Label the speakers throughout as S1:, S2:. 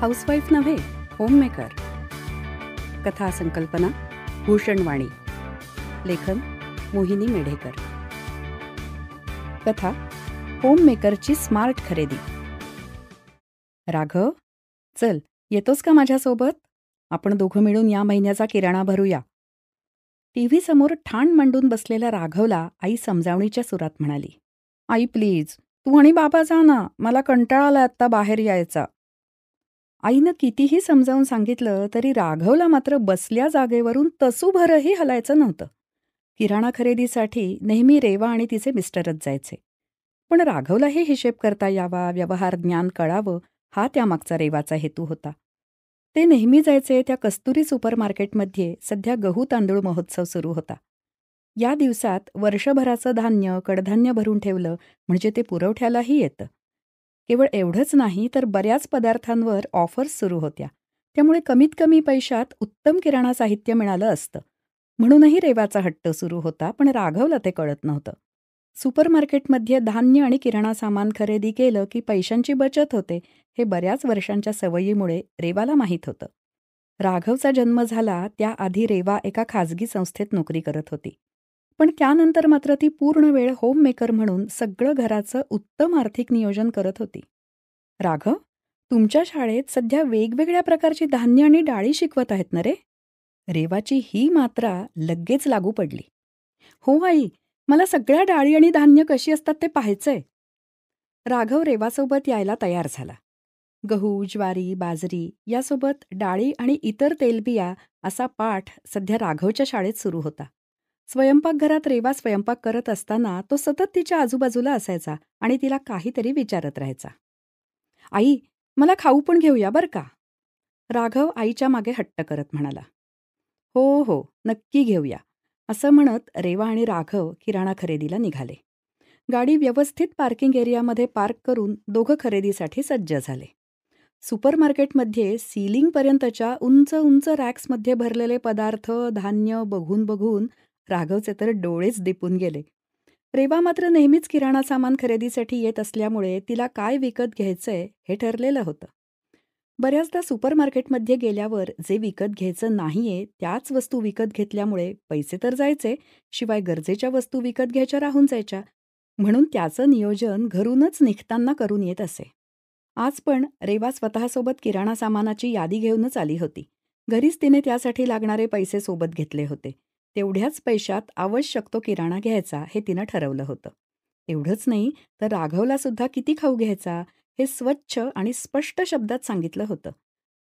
S1: housewife नव्हे homemaker कथा संकल्पना भूषणवाणी लेखन मोहिनी मेढेकर कथा होममेकरची स्मार्ट खरेदी राघव चल येतोस का माझ्यासोबत आपण दोघं मिळून या महिन्याचा किराणा भरूया टीव्ही समोर ठाण मांडून बसलेल्या राघवला आई समजावणीच्या सुरात म्हणाली आई प्लीज तू आणि बाबा जा ना मला कंटाळा आला आत्ता बाहेर यायचा आईनं कितीही समजावून सांगितलं तरी राघवला मात्र बसल्या जागेवरून तसूभरही हलायचं नव्हतं किराणा खरेदीसाठी नेहमी रेवा आणि तिचे मिस्टरच जायचे पण राघवलाही हिशेब करता यावा व्यवहार ज्ञान कळावं हा त्यामागचा रेवाचा हेतू होता ते नेहमी जायचे त्या कस्तुरी सुपरमार्केटमध्ये सध्या गहू तांदूळ महोत्सव सुरू होता या दिवसात वर्षभराचं धान्य कडधान्य भरून ठेवलं म्हणजे ते पुरवठ्यालाही येतं केवळ एवढंच नाही तर बऱ्याच पदार्थांवर ऑफर्स सुरू होत्या त्यामुळे कमीत कमी पैशात उत्तम किराणा साहित्य मिळालं असतं म्हणूनही रेवाचा हट्ट सुरू होता पण राघवला ते कळत नव्हतं सुपरमार्केटमध्ये धान्य आणि किराणा सामान खरेदी केलं की पैशांची बचत होते हे बऱ्याच वर्षांच्या सवयीमुळे रेवाला माहीत होतं राघवचा जन्म झाला त्याआधी रेवा एका खाजगी संस्थेत नोकरी करत होती पण त्यानंतर मात्र ती पूर्ण वेळ होममेकर म्हणून सगळं घराचं उत्तम आर्थिक नियोजन करत होती राघव तुमच्या शाळेत सध्या वेगवेगळ्या प्रकारची धान्य आणि डाळी शिकवत आहेत ना रे रेवाची ही मात्रा लगेच लागू पडली हो आई मला सगळ्या डाळी आणि धान्य कशी असतात ते पाहायचंय राघव रेवासोबत यायला तयार झाला गहू ज्वारी बाजरी यासोबत डाळी आणि इतर तेलबिया असा पाठ सध्या राघवच्या शाळेत सुरू होता स्वयंपाकघरात रेवा स्वयंपाक करत असताना तो सतत तिच्या आजूबाजूला असायचा आणि तिला काहीतरी विचारत राहायचा आई मला खाऊ पण घेऊया बरं का राघव आईच्या मागे हट्ट करत म्हणाला हो हो नक्की घेऊया असं म्हणत रेवा आणि राघव किराणा खरेदीला निघाले गाडी व्यवस्थित पार्किंग एरियामध्ये पार्क करून दोघं खरेदीसाठी सज्ज झाले सुपरमार्केटमध्ये सीलिंगपर्यंतच्या उंच उंच रॅक्समध्ये भरलेले पदार्थ धान्य बघून बघून राघवचे तर डोळेच दिपून गेले रेवा मात्र नेहमीच किराणा सामान खरेदीसाठी येत असल्यामुळे तिला काय विकत घ्यायचंय हे ठरलेलं होतं बऱ्याचदा सुपरमार्केटमध्ये गेल्यावर जे विकत घ्यायचं नाहीये त्याच वस्तू विकत घेतल्यामुळे पैसे तर जायचे शिवाय गरजेच्या वस्तू विकत घ्यायच्या राहून जायच्या म्हणून त्याचं नियोजन घरूनच निघताना करून येत असे आज पण रेवा स्वतःसोबत किराणा सामानाची यादी घेऊनच आली होती घरीच तिने त्यासाठी लागणारे पैसे सोबत घेतले होते तेवढ्याच पैशात आवश्यक तो किराणा घ्यायचा हे तिनं ठरवलं होतं एवढंच नाही तर राघवला सुद्धा किती खाऊ घ्यायचा हे स्वच्छ आणि स्पष्ट शब्दात सांगितलं होतं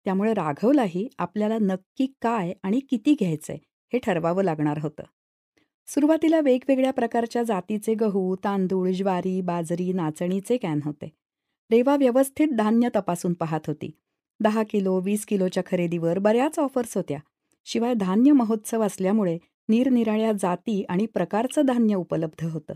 S1: त्यामुळे राघवलाही आपल्याला नक्की काय आणि किती घ्यायचंय हे ठरवावं लागणार होतं सुरुवातीला वेगवेगळ्या प्रकारच्या जातीचे गहू तांदूळ ज्वारी बाजरी नाचणीचे कॅन होते रेवा व्यवस्थित धान्य तपासून पाहत होती दहा किलो वीस किलोच्या खरेदीवर बऱ्याच ऑफर्स होत्या शिवाय धान्य महोत्सव असल्यामुळे निरनिराळ्या जाती आणि प्रकारचं धान्य उपलब्ध होतं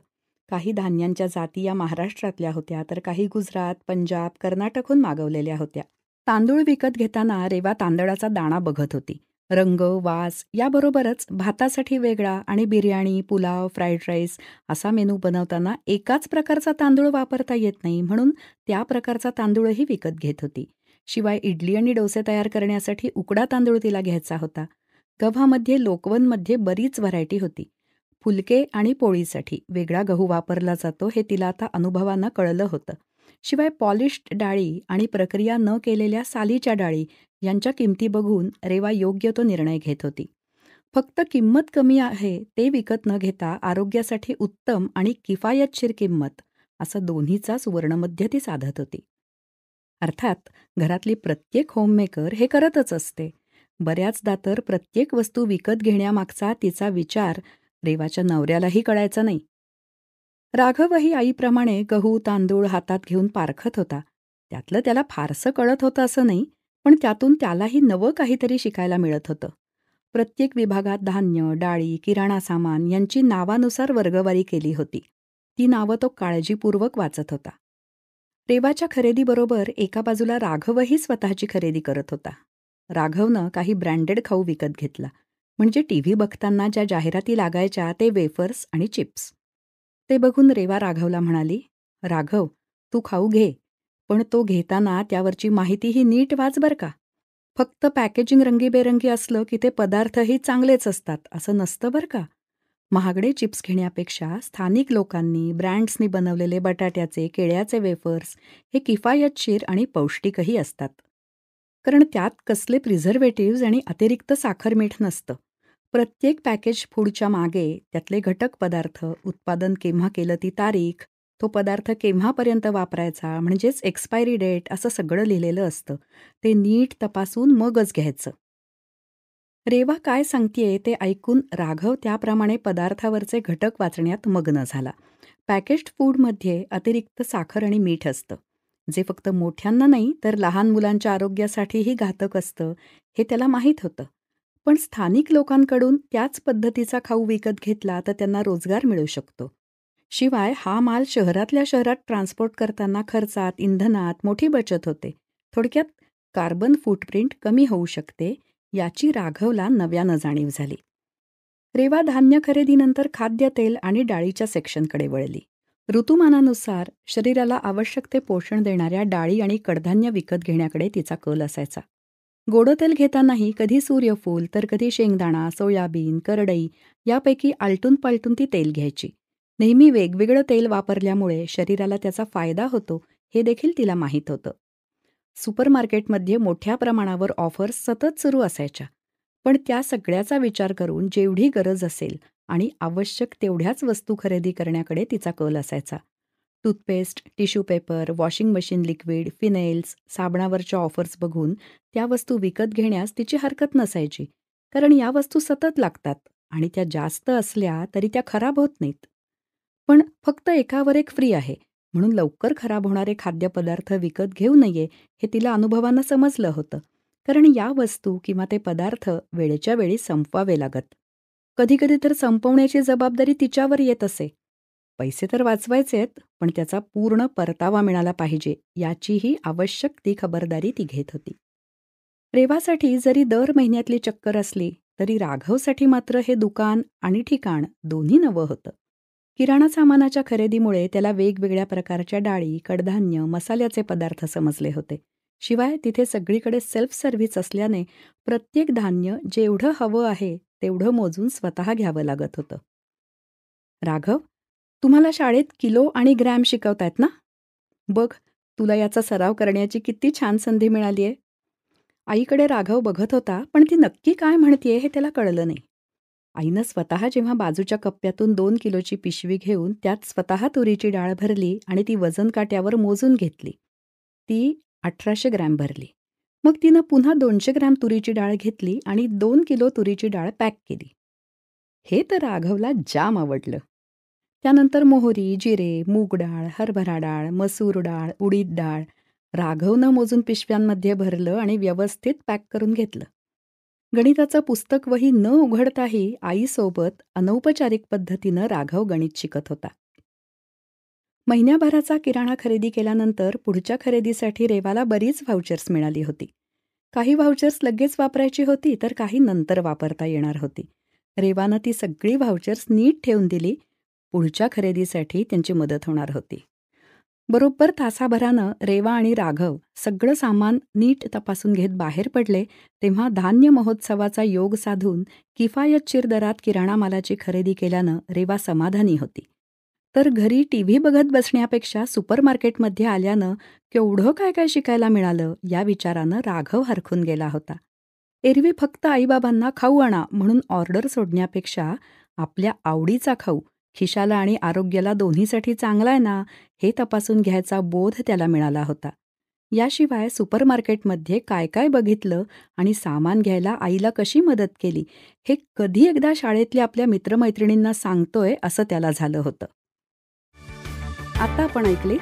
S1: काही धान्यांच्या जाती या महाराष्ट्रातल्या होत्या तर काही गुजरात पंजाब कर्नाटकहून मागवलेल्या होत्या तांदूळ विकत घेताना रेवा तांदळाचा दाणा बघत होती रंग वास याबरोबरच भातासाठी वेगळा आणि बिर्याणी पुलाव फ्राईड राईस असा मेनू बनवताना एकाच प्रकारचा तांदूळ वापरता येत नाही म्हणून त्या प्रकारचा तांदूळही विकत घेत होती शिवाय इडली आणि डोसे तयार करण्यासाठी उकडा तांदूळ तिला घ्यायचा होता गव्हामध्ये लोकवनमध्ये बरीच व्हरायटी होती फुलके आणि पोळीसाठी वेगळा गहू वापरला जातो हे तिला आता अनुभवानं कळलं होतं शिवाय पॉलिश्ड डाळी आणि प्रक्रिया न केलेल्या सालीच्या डाळी यांच्या किमती बघून रेवा योग्य तो निर्णय घेत होती फक्त किंमत कमी आहे ते विकत न घेता आरोग्यासाठी उत्तम आणि किफायतशीर किंमत असं दोन्हीचा सुवर्णमध्य ती साधत होती अर्थात घरातली प्रत्येक होममेकर हे करतच असते बऱ्याचदा तर प्रत्येक वस्तू विकत घेण्यामागचा तिचा विचार रेवाच्या नवऱ्यालाही कळायचा नाही राघवही आईप्रमाणे गहू तांदूळ हातात घेऊन पारखत होता त्यातलं त्याला फारसं कळत होतं असं नाही पण त्यातून त्यालाही नवं काहीतरी शिकायला मिळत होतं प्रत्येक विभागात धान्य डाळी किराणा सामान यांची नावानुसार वर्गवारी केली होती ती नावं तो काळजीपूर्वक वाचत होता रेवाच्या खरेदीबरोबर एका बाजूला राघवही स्वतःची खरेदी करत होता राघवनं काही ब्रँडेड खाऊ विकत घेतला म्हणजे टी व्ही बघताना ज्या जाहिराती लागायच्या ते वेफर्स आणि चिप्स ते बघून रेवा राघवला म्हणाली राघव तू खाऊ घे पण तो घेताना त्यावरची माहितीही नीट वाच बर का फक्त पॅकेजिंग रंगीबेरंगी असलं की ते पदार्थही चांगलेच असतात असं नसतं बरं का महागडे चिप्स घेण्यापेक्षा स्थानिक लोकांनी ब्रँड्सनी बनवलेले बटाट्याचे केळ्याचे वेफर्स हे किफायतशीर आणि पौष्टिकही असतात कारण त्यात कसले प्रिझर्वेटिव्ज आणि अतिरिक्त साखर मीठ नसतं प्रत्येक पॅकेज फूडच्या मागे त्यातले घटक पदार्थ उत्पादन केव्हा केलं ती तारीख तो पदार्थ केव्हापर्यंत वापरायचा म्हणजेच एक्सपायरी डेट असं सगळं लिहिलेलं असतं ते नीट तपासून मगच घ्यायचं रेवा काय सांगतेय ते ऐकून राघव त्याप्रमाणे पदार्थावरचे घटक वाचण्यात मग्न झाला पॅकेज्ड फूडमध्ये अतिरिक्त साखर आणि मीठ असतं जे फक्त मोठ्यांना नाही तर लहान मुलांच्या आरोग्यासाठीही घातक असतं हे त्याला माहीत होतं पण स्थानिक लोकांकडून त्याच पद्धतीचा खाऊ विकत घेतला तर त्यांना रोजगार मिळू शकतो शिवाय हा माल शहरातल्या शहरात ट्रान्सपोर्ट करताना खर्चात इंधनात मोठी बचत होते थोडक्यात कार्बन फूटप्रिंट कमी होऊ शकते याची राघवला नव्यानं जाणीव झाली रेवा धान्य खरेदीनंतर खाद्यतेल आणि डाळीच्या सेक्शनकडे वळली ऋतुमानानुसार शरीराला आवश्यक ते पोषण देणाऱ्या डाळी आणि कडधान्य विकत घेण्याकडे तिचा कल असायचा गोडतेल तेल घेतानाही कधी सूर्यफूल तर कधी शेंगदाणा सोयाबीन करडई यापैकी आलटून पालटून ती तेल घ्यायची नेहमी वेगवेगळं तेल वापरल्यामुळे शरीराला त्याचा फायदा होतो हे देखील तिला माहीत होतं सुपरमार्केटमध्ये मोठ्या प्रमाणावर ऑफर्स सतत सुरू असायच्या पण त्या सगळ्याचा विचार करून जेवढी गरज असेल आणि आवश्यक तेवढ्याच वस्तू खरेदी करण्याकडे तिचा कल असायचा toothpaste tissue paper washing machine liquid phenyls साबणावरच्या ऑफर्स बघून त्या वस्तू विकत घेण्यास तिची हरकत नसायची कारण या वस्तू सतत लागतात आणि त्या जास्त असल्या तरी त्या खराब होत नाहीत पण फक्त एकावर एक फ्री आहे म्हणून लवकर खराब होणारे खाद्यपदार्थ विकत घेऊ नये हे तिला अनुभवानं समजलं होतं कारण या वस्तू किंवा ते पदार्थ वेळेच्या वेळी संपवावे लागत कधीकधी तर संपवण्याची जबाबदारी तिच्यावर येत असे पैसे तर वाचवायचेत पण त्याचा पूर्ण परतावा मिळाला पाहिजे याचीही आवश्यक ती खबरदारी ती घेत होती रेवासाठी जरी दर महिन्यातली चक्कर असली तरी राघवसाठी मात्र हे दुकान आणि ठिकाण दोन्ही नवं होतं किराणा सामानाच्या खरेदीमुळे त्याला वेगवेगळ्या प्रकारच्या डाळी कडधान्य मसाल्याचे पदार्थ समजले होते शिवाय तिथे सगळीकडे सेल्फ सर्व्हिस असल्याने प्रत्येक धान्य जेवढं हवं आहे तेवढं मोजून स्वतः घ्यावं लागत होतं राघव तुम्हाला शाळेत किलो आणि ग्रॅम शिकवतायत ना बघ तुला याचा सराव करण्याची किती छान संधी मिळाली आहे आईकडे राघव बघत होता पण ती नक्की काय म्हणतीये हे त्याला कळलं नाही आईनं स्वतः जेव्हा बाजूच्या कप्प्यातून दोन किलोची पिशवी घेऊन त्यात स्वतः तुरीची डाळ भरली आणि ती वजन काट्यावर मोजून घेतली ती अठराशे ग्रॅम भरली मग तिनं पुन्हा दोनशे ग्रॅम तुरीची डाळ घेतली आणि दोन किलो तुरीची डाळ पॅक केली हे तर राघवला जाम आवडलं त्यानंतर मोहरी जिरे मूग डाळ हरभरा डाळ मसूर डाळ उडीद डाळ राघवनं मोजून पिशव्यांमध्ये भरलं आणि व्यवस्थित पॅक करून घेतलं गणिताचं पुस्तक वही न उघडताही आईसोबत अनौपचारिक पद्धतीनं राघव गणित शिकत होता महिन्याभराचा किराणा खरेदी केल्यानंतर पुढच्या खरेदीसाठी रेवाला बरीच व्हाउचर्स मिळाली होती काही व्हाउचर्स लगेच वापरायची होती तर काही नंतर वापरता येणार होती रेवानं ती सगळी व्हाउचर्स नीट ठेवून दिली पुढच्या खरेदीसाठी त्यांची मदत होणार होती बरोबर तासाभरानं रेवा आणि राघव सगळं सामान नीट तपासून घेत बाहेर पडले तेव्हा धान्य महोत्सवाचा योग साधून किफायतशीर दरात किराणा मालाची खरेदी केल्यानं रेवा समाधानी होती तर घरी टी व्ही बघत बसण्यापेक्षा सुपरमार्केटमध्ये आल्यानं केवढं काय काय शिकायला मिळालं या विचारानं राघव हरखून गेला होता एरवी फक्त आईबाबांना खाऊ आणा म्हणून ऑर्डर सोडण्यापेक्षा आपल्या आवडीचा खाऊ खिशाला आणि आरोग्याला दोन्हीसाठी चांगलाय ना हे तपासून घ्यायचा बोध त्याला मिळाला होता याशिवाय सुपरमार्केटमध्ये काय काय बघितलं आणि सामान घ्यायला आईला कशी मदत केली हे कधी एकदा शाळेतल्या आपल्या मित्रमैत्रिणींना सांगतोय असं त्याला झालं होतं आता आपण ऐकले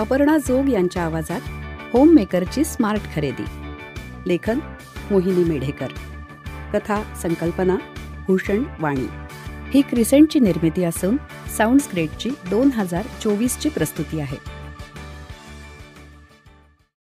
S1: अपर्णा जोग यांच्या आवाजात होम मेकरची स्मार्ट खरेदी लेखन मोहिनी मेढेकर कथा संकल्पना भूषण वाणी ही क्रिसेंटची निर्मिती असून साऊंडस्क्रेटची दोन हजार चोवीसची प्रस्तुती आहे